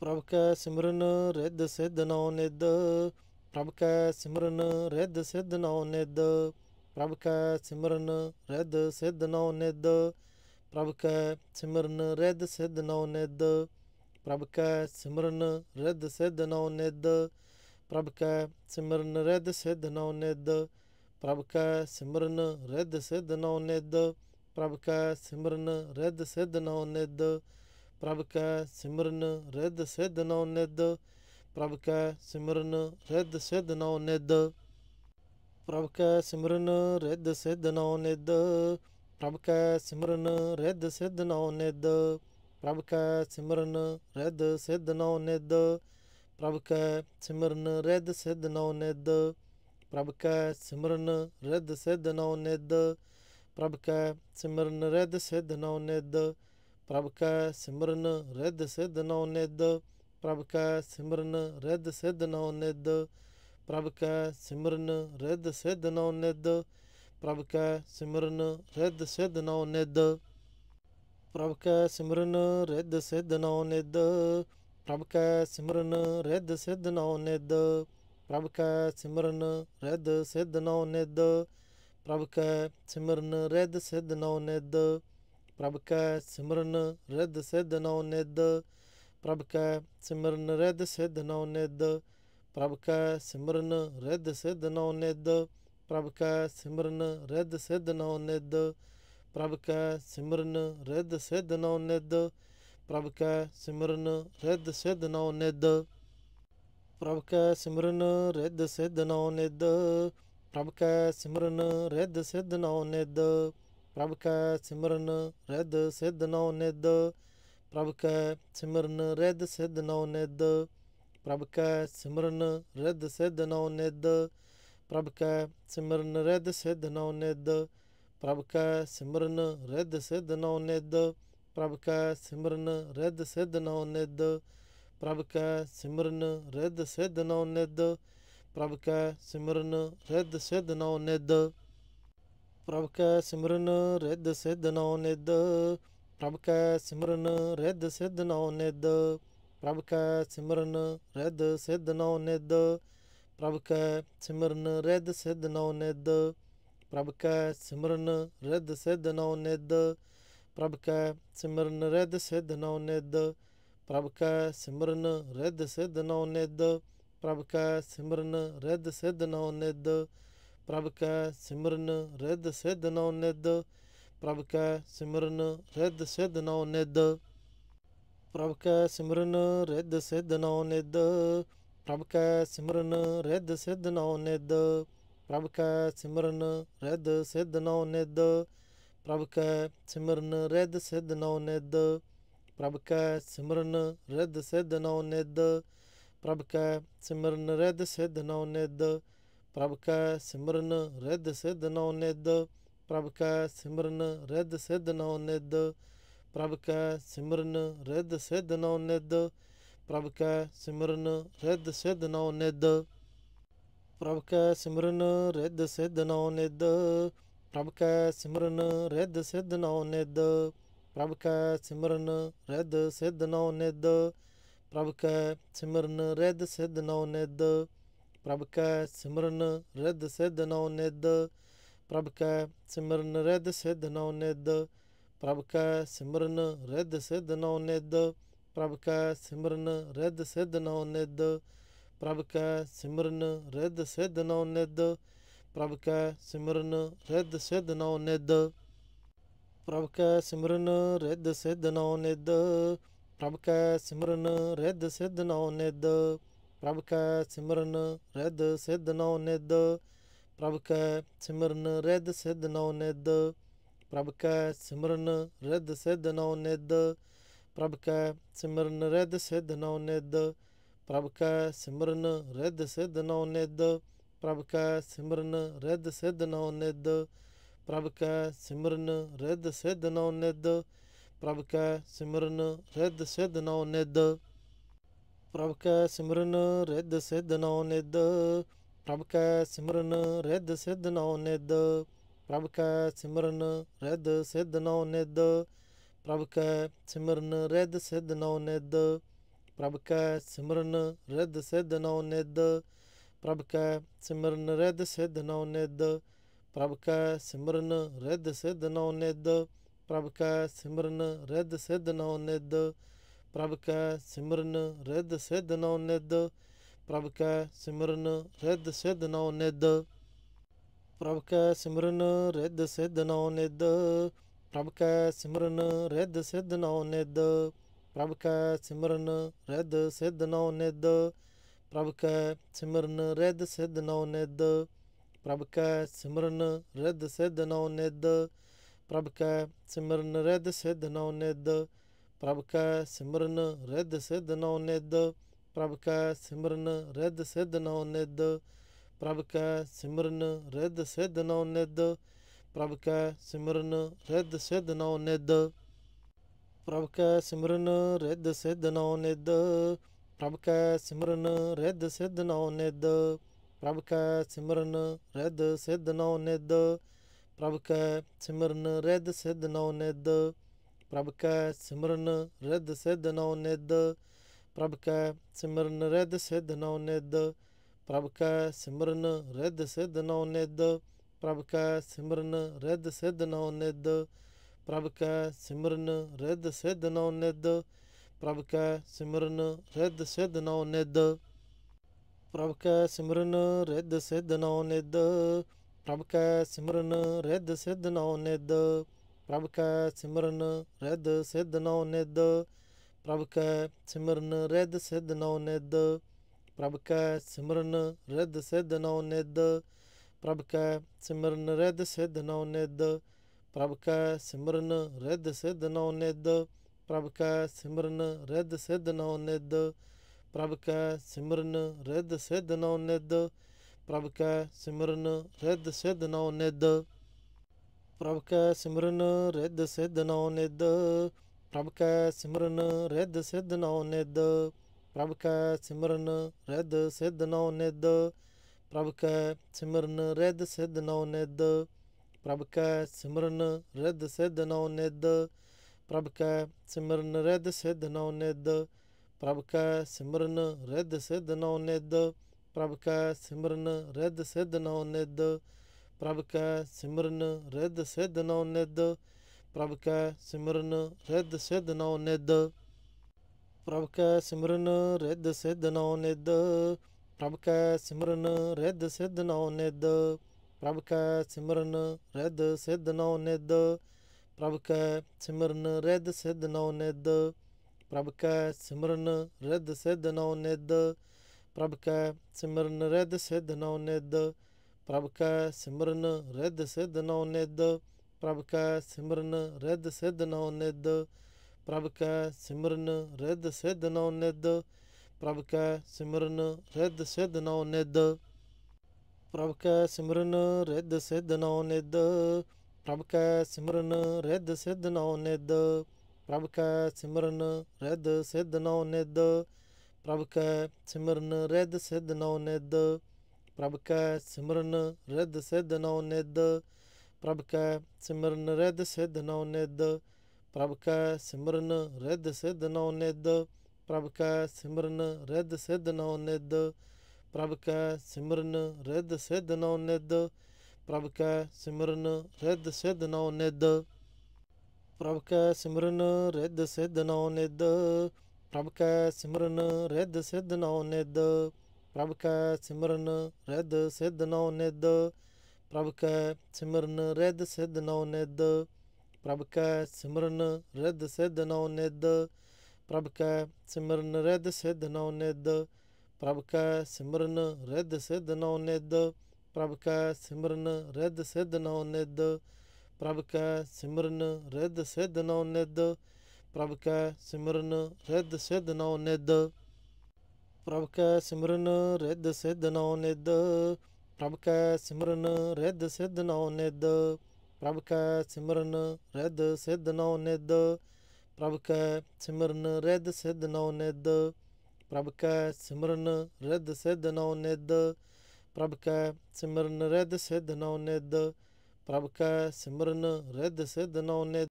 ਪ੍ਰਭ ਕੈ ਸਿਮਰਨ ਰਿੱਧ ਸਿੱਧ ਨਉ ਨਿਦ ਪ੍ਰਭ ਕੈ ਸਿਮਰਨ ਰਿੱਧ ਸਿੱਧ ਨਉ ਨਿਦ ਪ੍ਰਭ ਕੈ ਸਿਮਰਨ ਰਿੱਧ ਸਿੱਧ ਨਉ ਨਿਦ ਪ੍ਰਭ ਕੈ ਸਿਮਰਨ ਰਿੱਧ ਸਿੱਧ ਨਉ ਨਿਦ ਪ੍ਰਭ ਕੈ ਸਿਮਰਨ ਰਿੱਧ ਸਿੱਧ ਨਉ ਨਿਦ ਪ੍ਰਭ ਕੈ ਸਿਮਰਨ ਰਿੱਧ ਸਿੱਧ ਨਉ ਨਿਦ ਪ੍ਰਭ ਕੈ ਸਿਮਰਨ ਰਿੱਧ ਸਿੱਧ ਨਉ ਨਿਦ ਪ੍ਰਭ ਕੈ ਸਿਮਰਨ ਰਿੱਧ ਸਿੱਧ ਨਉ ਨਿਦ ਪ੍ਰਭ ਕੈ ਸਿਮਰਨ ਰਿੱਧ ਸਿੱਧ ਨਉ ਨਿਦ ਪ੍ਰਭ ਕੈ ਸਿਮਰਨ ਰਿੱਧ ਸਿੱਧ ਨਉ ਨਿਦ ਪ੍ਰਭ ਕੈ ਸਿਮਰਨ ਰਿੱਧ ਸਿੱਧ ਨਉ ਨਿਦ ਪ੍ਰਭ ਕੈ ਸਿਮਰਨ ਰਿੱਧ ਸਿੱਧ ਨਉ ਨਿਦ ਪ੍ਰਭ ਕੈ ਸਿਮਰਨ ਰਿੱਧ ਸਿੱਧ ਨਉ ਨਿਦ ਪ੍ਰਭ ਕੈ ਸਿਮਰਨ ਰਿੱਧ ਸਿੱਧ ਨਉ ਨਿਦ ਪ੍ਰਭ ਕੈ ਸਿਮਰਨ ਰਿੱਧ ਸਿੱਧ ਨਉ ਨਿਦ ਪ੍ਰਭ ਕੈ ਸਿਮਰਨ ਰਿੱਧ ਸਿੱਧ ਨਉ ਨਿਦ प्रभ कै सिमरन रिद सिद्ध नौ निद प्रभ कै सिमरन रिद सिद्ध नौ निद प्रभ कै सिमरन रिद सिद्ध नौ निद प्रभ कै सिमरन रिद सिद्ध नौ निद प्रभ कै सिमरन रिद सिद्ध नौ निद प्रभ कै सिमरन रिद सिद्ध नौ निद प्रभ कै सिमरन रिद सिद्ध नौ निद प्रभ कै सिमरन रिद सिद्ध नौ निद ਪ੍ਰਭ ਕੈ ਸਿਮਰਨ ਰਿੱਧ ਸਿੱਧ ਨਉ ਨਿਦ ਪ੍ਰਭ ਕੈ ਸਿਮਰਨ ਰਿੱਧ ਸਿੱਧ ਨਉ ਨਿਦ ਪ੍ਰਭ ਕੈ ਸਿਮਰਨ ਰਿੱਧ ਸਿੱਧ ਨਉ ਨਿਦ ਪ੍ਰਭ ਕੈ ਸਿਮਰਨ ਰਿੱਧ ਸਿੱਧ ਨਉ ਨਿਦ ਪ੍ਰਭ ਕੈ ਸਿਮਰਨ ਰਿੱਧ ਸਿੱਧ ਨਉ ਨਿਦ ਪ੍ਰਭ ਕੈ ਸਿਮਰਨ ਰਿੱਧ ਸਿੱਧ ਨਉ ਨਿਦ ਪ੍ਰਭ ਕੈ ਸਿਮਰਨ ਰਿੱਧ ਸਿੱਧ ਨਉ ਨਿਦ ਪ੍ਰਭ ਕੈ ਸਿਮਰਨ ਰਿੱਧ ਸਿੱਧ ਨਉ ਨਿਦ प्रभु का सिमरन रैद सिद्ध नौ निद प्रभु का सिमरन रैद सिद्ध नौ निद प्रभु का सिमरन रैद सिद्ध नौ निद प्रभु का सिमरन रैद सिद्ध नौ निद प्रभु का सिमरन रिद सिद्ध नौ निद प्रभु का सिमरन रैद सिद्ध नौ निद प्रभु का सिमरन रैद सिद्ध नौ निद प्रभु का सिमरन रैद सिद्ध नौ निद ਪ੍ਰਭ ਕੈ ਸਿਮਰਨ ਰਿੱਧ ਸਿੱਧ ਨਉ ਨਿਦ ਪ੍ਰਭ ਕੈ ਸਿਮਰਨ ਰਿੱਧ ਸਿੱਧ ਨਉ ਨਿਦ ਪ੍ਰਭ ਕੈ ਸਿਮਰਨ ਰਿੱਧ ਸਿੱਧ ਨਉ ਨਿਦ ਪ੍ਰਭ ਕੈ ਸਿਮਰਨ ਰਿੱਧ ਸਿੱਧ ਨਉ ਨਿਦ ਪ੍ਰਭ ਕੈ ਸਿਮਰਨ ਰਿੱਧ ਸਿੱਧ ਨਉ ਨਿਦ ਪ੍ਰਭ ਕੈ ਸਿਮਰਨ ਰਿੱਧ ਸਿੱਧ ਨਉ ਨਿਦ ਪ੍ਰਭ ਕੈ ਸਿਮਰਨ ਰਿੱਧ ਸਿੱਧ ਨਉ ਨਿਦ ਪ੍ਰਭ ਕੈ ਸਿਮਰਨ ਰਿੱਧ ਸਿੱਧ ਨਉ ਨਿਦ ਪ੍ਰਭ ਕੈ ਸਿਮਰਨ ਰਿੱਧ ਸਿੱਧ ਨਉ ਨਿਦ ਪ੍ਰਭ ਕੈ ਸਿਮਰਨ ਰਿੱਧ ਸਿੱਧ ਨਉ ਨਿਦ ਪ੍ਰਭ ਕੈ ਸਿਮਰਨ ਰਿੱਧ ਸਿੱਧ ਨਉ ਨਿਦ ਪ੍ਰਭ ਕੈ ਸਿਮਰਨ ਰਿੱਧ ਸਿੱਧ ਨਉ ਨਿਦ ਪ੍ਰਭ ਕੈ ਸਿਮਰਨ ਰਿੱਧ ਸਿੱਧ ਨਉ ਨਿਦ ਪ੍ਰਭ ਕੈ ਸਿਮਰਨ ਰਿੱਧ ਸਿੱਧ ਨਉ ਨਿਦ ਪ੍ਰਭ ਕੈ ਸਿਮਰਨ ਰਿੱਧ ਸਿੱਧ ਨਉ ਨਿਦ ਪ੍ਰਭ ਕੈ ਸਿਮਰਨ ਰਿੱਧ ਸਿੱਧ ਨਉ ਨਿਦ प्रभ का सिमरन रिद्ध सिद्ध न होने प्रभ का सिमरन रिद्ध सिद्ध नौ होने द प्रभ का सिमरन रिद्ध सिद्ध न होने प्रभ का सिमरन रिद्ध सिद्ध न होने प्रभ का सिमरन रिद्ध सिद्ध न होने प्रभ का सिमरन रिद्ध सिद्ध न होने प्रभ का सिमरन रिद्ध सिद्ध न होने प्रभ का सिमरन रिद्ध सिद्ध न होने प्रभ कै सिमरन रिद सिद्ध नौ निद प्रभ कै सिमरन रिद सिद्ध नौ निद प्रभ कै सिमरन रिद सिद्ध नौ निद प्रभ कै सिमरन रिद सिद्ध नौ निद प्रभ कै सिमरन रिद सिद्ध नौ निद प्रभ कै सिमरन रिद सिद्ध नौ निद प्रभ कै सिमरन रिद सिद्ध नौ निद प्रभ कै सिमरन रिद सिद्ध नौ निद प्रभ कै सिमरन रिद सिद्ध नौ निद प्रभ कै सिमरन रिद सिद्ध नौ निद प्रभ कै सिमरन रिद सिद्ध नौ निद प्रभ कै सिमरन रिद सिद्ध नौ निद प्रभ कै सिमरन रिद सिद्ध नौ निद प्रभ कै सिमरन रिद सिद्ध नौ निद प्रभ कै सिमरन रिद सिद्ध नौ निद प्रभ कै सिमरन रिद सिद्ध नौ निद ਪ੍ਰਭ ਕੈ ਸਿਮਰਨ ਰਿੱਧ ਸਿੱਧ ਨਉ ਨਿਦ ਪ੍ਰਭ ਕੈ ਸਿਮਰਨ ਰਿੱਧ ਸਿੱਧ ਨਉ ਨਿਦ ਪ੍ਰਭ ਕੈ ਸਿਮਰਨ ਰਿੱਧ ਸਿੱਧ ਨਉ ਨਿਦ ਪ੍ਰਭ ਕੈ ਸਿਮਰਨ ਰਿੱਧ ਸਿੱਧ ਨਉ ਨਿਦ ਪ੍ਰਭ ਕੈ ਸਿਮਰਨ ਰਿੱਧ ਸਿੱਧ ਨਉ ਨਿਦ ਪ੍ਰਭ ਕੈ ਸਿਮਰਨ ਰਿੱਧ ਸਿੱਧ ਨਉ ਨਿਦ ਪ੍ਰਭ ਕੈ ਸਿਮਰਨ ਰਿੱਧ ਸਿੱਧ ਨਉ ਨਿਦ ਪ੍ਰਭ ਕੈ ਸਿਮਰਨ ਰਿੱਧ ਸਿੱਧ ਨਉ ਨਿਦ ਪ੍ਰਭ ਕੈ ਸਿਮਰਨ ਰਿੱਧ ਸਿੱਧ ਨਉ ਨਿਦ ਪ੍ਰਭ ਕੈ ਸਿਮਰਨ ਰਿੱਧ ਸਿੱਧ ਨਉ ਨਿਦ ਪ੍ਰਭ ਕੈ ਸਿਮਰਨ ਰਿੱਧ ਸਿੱਧ ਨਉ ਨਿਦ ਪ੍ਰਭ ਕੈ ਸਿਮਰਨ ਰਿੱਧ ਸਿੱਧ ਨਉ ਨਿਦ ਪ੍ਰਭ ਕੈ ਸਿਮਰਨ ਰਿੱਧ ਸਿੱਧ ਨਉ ਨਿਦ ਪ੍ਰਭ ਕੈ ਸਿਮਰਨ ਰਿੱਧ ਸਿੱਧ ਨਉ ਨਿਦ ਪ੍ਰਭ ਕੈ ਸਿਮਰਨ ਰਿੱਧ ਸਿੱਧ ਨਉ ਨਿਦ ਪ੍ਰਭ ਕੈ ਸਿਮਰਨ ਰਿੱਧ ਸਿੱਧ ਨਉ ਨਿਦ प्रभु कै सिमरन रिद्ध सिद्ध नौ होने प्रभ प्रभु सिमरन रिद्ध सिद्ध नौ होने प्रभ प्रभु सिमरन रिद्ध सिद्ध नौ होने प्रभ प्रभु सिमरन रिद्ध सिद्ध नौ होने प्रभ प्रभु सिमरन रिद्ध सिद्ध नौ होने प्रभ प्रभु सिमरन रिद्ध सिद्ध नौ होने प्रभ प्रभु सिमरन रिद्ध सिद्ध नौ होने प्रभ प्रभु सिमरन रिद्ध सिद्ध नौ होने प्रभ कै सिमरन रिद सिद्ध नौ निद प्रभ कै सिमरन रिद सिद्ध नौ निद प्रभ कै सिमरन रिद सिद्ध नौ निद प्रभ कै सिमरन रिद सिद्ध नौ निद प्रभ कै सिमरन रिद सिद्ध नौ निद प्रभ कै सिमरन रिद सिद्ध नौ निद प्रभ कै सिमरन रिद सिद्ध नौ निद प्रभ कै सिमरन रिद सिद्ध नौ निद प्रभ कै सिमरन रिद सिद्ध नौ निद प्रभ कै सिमरन रिद सिद्ध नौ निद प्रभ कै सिमरन रिद सिद्ध नौ निद प्रभ कै सिमरन रिद सिद्ध नौ निद प्रभ कै सिमरन रिद सिद्ध नौ निद प्रभ कै सिमरन रिद सिद्ध नौ निद प्रभ कै सिमरन रिद सिद्ध नौ निद प्रभ कै सिमरन रिद सिद्ध नौ निद ਪ੍ਰਭ ਕੈ ਸਿਮਰਨ ਰਿੱਧ ਸਿੱਧ ਨਉ ਨਿਦ ਪ੍ਰਭ ਕੈ ਸਿਮਰਨ ਰਿੱਧ ਸਿੱਧ ਨਉ ਨਿਦ ਪ੍ਰਭ ਕੈ ਸਿਮਰਨ ਰਿੱਧ ਸਿੱਧ ਨਉ ਨਿਦ ਪ੍ਰਭ ਕੈ ਸਿਮਰਨ ਰਿੱਧ ਸਿੱਧ ਨਉ ਨਿਦ ਪ੍ਰਭ ਕੈ ਸਿਮਰਨ ਰਿੱਧ ਸਿੱਧ ਨਉ ਨਿਦ ਪ੍ਰਭ ਕੈ ਸਿਮਰਨ ਰਿੱਧ ਸਿੱਧ ਨਉ ਨਿਦ ਪ੍ਰਭ ਕੈ ਸਿਮਰਨ ਰਿੱਧ ਸਿੱਧ ਨਉ ਨਿਦ ਪ੍ਰਭ ਕੈ ਸਿਮਰਨ ਰਿੱਧ ਸਿੱਧ ਨਉ ਨਿਦ ਪ੍ਰਭ ਕੈ ਸਿਮਰਨ ਰਿੱਧ ਸਿੱਧ ਨਉ ਨਿਦ ਪ੍ਰਭ ਕੈ ਸਿਮਰਨ ਰਿੱਧ ਸਿੱਧ ਨਉ ਨਿਦ ਪ੍ਰਭ ਕੈ ਸਿਮਰਨ ਰਿੱਧ ਸਿੱਧ ਨਉ ਨਿਦ ਪ੍ਰਭ ਕੈ ਸਿਮਰਨ ਰਿੱਧ ਸਿੱਧ ਨਉ ਨਿਦ ਪ੍ਰਭ ਕੈ ਸਿਮਰਨ ਰਿੱਧ ਸਿੱਧ ਨਉ ਨਿਦ ਪ੍ਰਭ ਕੈ ਸਿਮਰਨ ਰਿੱਧ ਸਿੱਧ ਨਉ ਨਿਦ ਪ੍ਰਭ ਕੈ ਸਿਮਰਨ ਰਿੱਧ ਸਿੱਧ ਨਉ ਨਿਦ ਪ੍ਰਭ ਕੈ ਸਿਮਰਨ ਰਿੱਧ ਸਿੱਧ ਨਉ ਨਿਦ प्रभ का सिमरन रिद्ध सिद्ध न होने द प्रभ का सिमरन रिद्ध सिद्ध न होने प्रभ का सिमरन रिद्ध सिद्ध न होने प्रभ का सिमरन रिद्ध सिद्ध न होने प्रभ का सिमरन रिद्ध सिद्ध न होने प्रभ का सिमरन रिद्ध सिद्ध न होने प्रभ का सिमरन रिद्ध सिद्ध न होने प्रभ का सिमरन रिद्ध सिद्ध न होने ਪ੍ਰਭ ਕੈ ਸਿਮਰਨ ਰਿੱਧ ਸਿੱਧ ਨਉ ਨਿਦ ਪ੍ਰਭ ਕੈ ਸਿਮਰਨ ਰਿੱਧ ਸਿੱਧ ਨਉ ਨਿਦ ਪ੍ਰਭ ਕੈ ਸਿਮਰਨ ਰਿੱਧ ਸਿੱਧ ਨਉ ਨਿਦ ਪ੍ਰਭ ਕੈ ਸਿਮਰਨ ਰਿੱਧ ਸਿੱਧ ਨਉ ਨਿਦ ਪ੍ਰਭ ਕੈ ਸਿਮਰਨ ਰਿੱਧ ਸਿੱਧ ਨਉ ਨਿਦ ਪ੍ਰਭ ਕੈ ਸਿਮਰਨ ਰਿੱਧ ਸਿੱਧ ਨਉ ਨਿਦ ਪ੍ਰਭ ਕੈ ਸਿਮਰਨ ਰਿੱਧ ਸਿੱਧ ਨਉ ਨਿਦ ਪ੍ਰਭ ਕੈ ਸਿਮਰਨ ਰਿੱਧ ਸਿੱਧ ਨਉ ਨਿਦ प्रभ कै सिमरन रिद सिद्ध नौ निद प्रभ कै सिमरन रिद सिद्ध नौ निद प्रभ कै सिमरन रिद सिद्ध नौ निद प्रभ कै सिमरन रिद सिद्ध नौ निद प्रभ कै सिमरन रिद सिद्ध नौ निद प्रभ कै सिमरन रिद सिद्ध नौ निद प्रभ कै सिमरन रिद सिद्ध नौ निद प्रभ कै सिमरन रिद सिद्ध नौ निद ਪ੍ਰਭ ਕੈ ਸਿਮਰਨ ਰਿੱਧ ਸਿੱਧ ਨਉ ਨਿਦ ਪ੍ਰਭ ਕੈ ਸਿਮਰਨ ਰਿੱਧ ਸਿੱਧ ਨਉ ਨਿਦ ਪ੍ਰਭ ਕੈ ਸਿਮਰਨ ਰਿੱਧ ਸਿੱਧ ਨਉ ਨਿਦ ਪ੍ਰਭ ਕੈ ਸਿਮਰਨ ਰਿੱਧ ਸਿੱਧ ਨਉ ਨਿਦ ਪ੍ਰਭ ਕੈ ਸਿਮਰਨ ਰਿੱਧ ਸਿੱਧ ਨਉ ਨਿਦ ਪ੍ਰਭ ਕੈ ਸਿਮਰਨ ਰਿੱਧ ਸਿੱਧ ਨਉ ਨਿਦ ਪ੍ਰਭ ਕੈ ਸਿਮਰਨ ਰਿੱਧ ਸਿੱਧ ਨਉ ਨਿਦ